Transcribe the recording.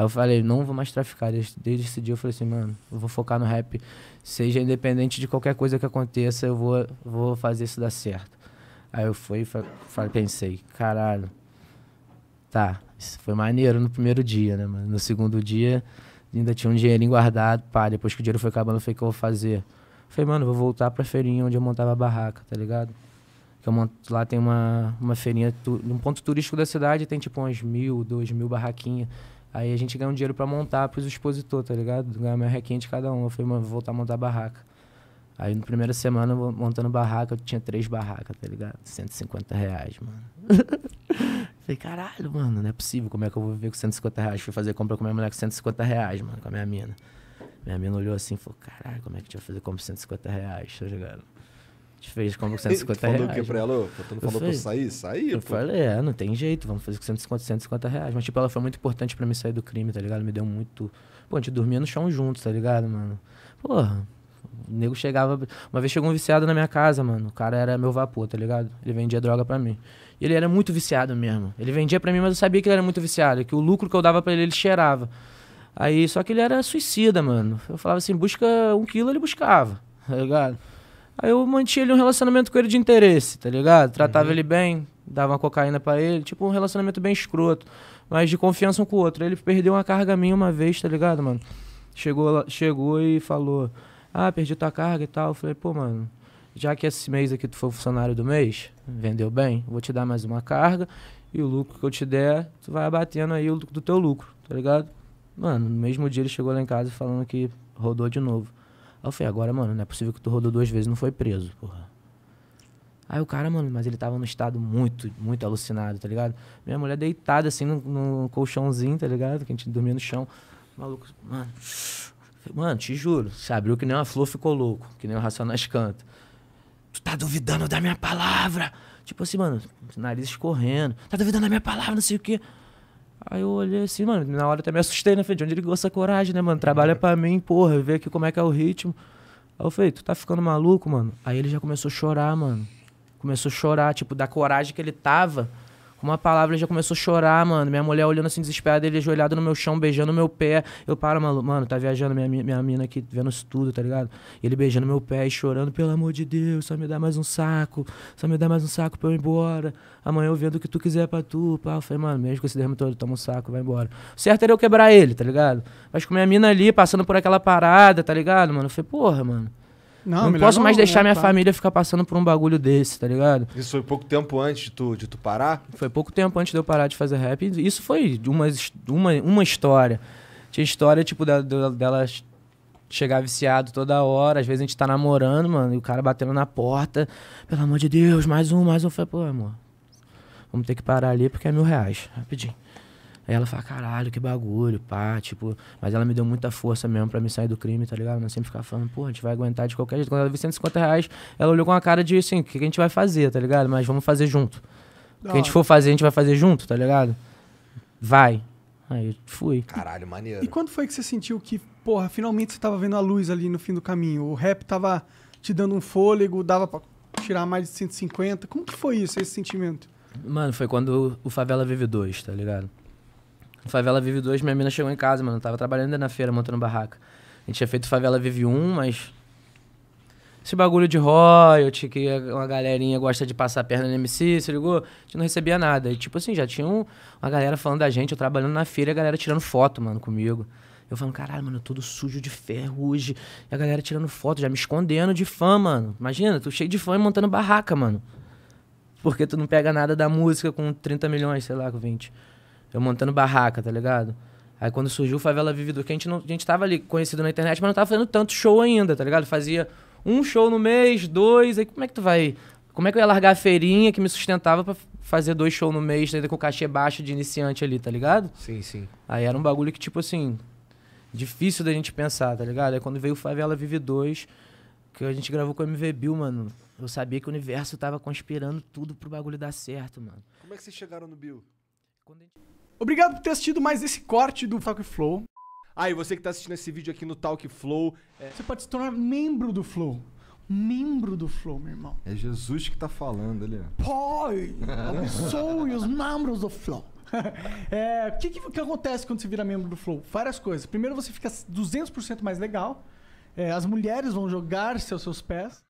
Aí eu falei, não vou mais traficar. Desde, desde esse dia eu falei assim, mano, eu vou focar no rap. Seja independente de qualquer coisa que aconteça, eu vou, vou fazer isso dar certo. Aí eu fui falei, pensei, caralho. Tá, isso foi maneiro no primeiro dia, né, mano? No segundo dia, ainda tinha um dinheirinho guardado, pá. Depois que o dinheiro foi acabando, eu falei, o que eu vou fazer? Falei, mano, vou voltar pra feirinha onde eu montava a barraca, tá ligado? Que monto, lá tem uma, uma feirinha, tu, num ponto turístico da cidade, tem tipo umas mil, dois mil barraquinhas. Aí a gente ganha um dinheiro para montar pros expositor, tá ligado? Ganhar meu requinha de cada um. Eu falei, mano, vou voltar a montar a barraca. Aí na primeira semana, montando barraca, eu tinha três barracas, tá ligado? 150 reais, mano. falei, caralho, mano, não é possível. Como é que eu vou viver com 150 reais? Fui fazer compra com minha mulher com 150 reais, mano, com a minha mina. Minha mina olhou assim e falou, caralho, como é que a gente vai fazer compra com 150 reais, tá ligado? gente fez como com 150 reais. Falou o que pra ela? Tu não falou pra eu sair? Saí, Eu pô. falei, é, não tem jeito, vamos fazer com 150, 150 reais. Mas, tipo, ela foi muito importante pra mim sair do crime, tá ligado? Me deu muito... Pô, a gente dormia no chão juntos, tá ligado, mano? Porra, o nego chegava... Uma vez chegou um viciado na minha casa, mano. O cara era meu vapor, tá ligado? Ele vendia droga pra mim. E ele era muito viciado mesmo. Ele vendia pra mim, mas eu sabia que ele era muito viciado. Que o lucro que eu dava pra ele, ele cheirava. Aí, só que ele era suicida, mano. Eu falava assim, busca um quilo, ele buscava, tá ligado? Aí eu mantinha ali um relacionamento com ele de interesse, tá ligado? Tratava uhum. ele bem, dava uma cocaína para ele, tipo um relacionamento bem escroto, mas de confiança um com o outro. Ele perdeu uma carga minha uma vez, tá ligado, mano? Chegou, chegou e falou: Ah, perdi tua carga e tal. Eu falei: Pô, mano, já que esse mês aqui tu foi funcionário do mês, vendeu bem, vou te dar mais uma carga e o lucro que eu te der, tu vai abatendo aí o do teu lucro, tá ligado? Mano, no mesmo dia ele chegou lá em casa falando que rodou de novo. Aí eu falei, agora, mano, não é possível que tu rodou duas vezes e não foi preso, porra. Aí o cara, mano, mas ele tava num estado muito, muito alucinado, tá ligado? Minha mulher deitada assim no, no colchãozinho, tá ligado? Que a gente dormia no chão. O maluco, mano. Mano, te juro, se abriu que nem uma flor, ficou louco, que nem o Racionais canta. Tu tá duvidando da minha palavra? Tipo assim, mano, nariz escorrendo. Tá duvidando da minha palavra, não sei o quê. Aí eu olhei assim, mano, na hora até me assustei, né? Falei, de onde ele ligou essa coragem, né, mano? Trabalha pra mim, porra, vê aqui como é que é o ritmo. Aí eu falei, tu tá ficando maluco, mano? Aí ele já começou a chorar, mano. Começou a chorar, tipo, da coragem que ele tava. Uma palavra, ele já começou a chorar, mano. Minha mulher olhando assim desesperada, ele ajoelhado no meu chão, beijando meu pé. Eu paro, mano, mano tá viajando minha, minha mina aqui, vendo isso tudo, tá ligado? Ele beijando meu pé e chorando, pelo amor de Deus, só me dá mais um saco, só me dá mais um saco pra eu ir embora. Amanhã eu vendo o que tu quiser pra tu, pá. Eu falei, mano, mesmo com esse derrame todo, toma um saco, vai embora. O certo era eu quebrar ele, tá ligado? Mas com minha mina ali, passando por aquela parada, tá ligado, mano? Eu falei, porra, mano. Não, não posso mais não, deixar não, minha tá. família ficar passando por um bagulho desse, tá ligado? Isso foi pouco tempo antes de tu, de tu parar? Foi pouco tempo antes de eu parar de fazer rap. Isso foi uma, uma, uma história. Tinha história, tipo, dela dela chegar viciado toda hora. Às vezes a gente tá namorando, mano, e o cara batendo na porta. Pelo amor de Deus, mais um, mais um. pô, amor, vamos ter que parar ali porque é mil reais. Rapidinho. Aí ela fala, caralho, que bagulho, pá, tipo. Mas ela me deu muita força mesmo pra me sair do crime, tá ligado? Nós sempre ficava falando, pô, a gente vai aguentar de qualquer jeito. Quando ela viu 150 reais, ela olhou com uma cara de assim, o que a gente vai fazer, tá ligado? Mas vamos fazer junto. O que a gente for fazer, a gente vai fazer junto, tá ligado? Vai. Aí eu fui. Caralho, maneiro. E quando foi que você sentiu que, porra, finalmente você tava vendo a luz ali no fim do caminho? O rap tava te dando um fôlego, dava pra tirar mais de 150. Como que foi isso, esse sentimento? Mano, foi quando o Favela Vive 2, tá ligado? Favela Vive 2, minha mina chegou em casa, mano. Eu tava trabalhando ainda na feira, montando barraca. A gente tinha feito Favela Vive 1, mas. Esse bagulho de royalty, que uma galerinha gosta de passar a perna no MC, se ligou? A gente não recebia nada. E, tipo assim, já tinha um, uma galera falando da gente, eu trabalhando na feira, a galera tirando foto, mano, comigo. Eu falando, caralho, mano, todo sujo de ferro hoje. E a galera tirando foto, já me escondendo de fã, mano. Imagina, tu cheio de fã e montando barraca, mano. Porque tu não pega nada da música com 30 milhões, sei lá, com 20. Eu montando barraca, tá ligado? Aí quando surgiu o Favela Vive do que a gente, não, a gente tava ali conhecido na internet, mas não tava fazendo tanto show ainda, tá ligado? Fazia um show no mês, dois, aí como é que tu vai... Como é que eu ia largar a feirinha que me sustentava pra fazer dois shows no mês, ainda com cachê baixo de iniciante ali, tá ligado? Sim, sim. Aí era um bagulho que, tipo assim, difícil da gente pensar, tá ligado? Aí quando veio o Favela Vive 2, que a gente gravou com o MV Bill, mano, eu sabia que o universo tava conspirando tudo pro bagulho dar certo, mano. Como é que vocês chegaram no Bill? Quando a gente... Obrigado por ter assistido mais esse corte do Talk Flow. Ah, e você que está assistindo esse vídeo aqui no Talk Flow. É... Você pode se tornar membro do Flow. Membro do Flow, meu irmão. É Jesus que está falando ali, ó. Pai, abençoe os membros do Flow. é, o que, que, que, acontece quando você vira membro do Flow? Várias coisas. Primeiro, você fica 200% mais legal. É, as mulheres vão jogar-se aos seus pés.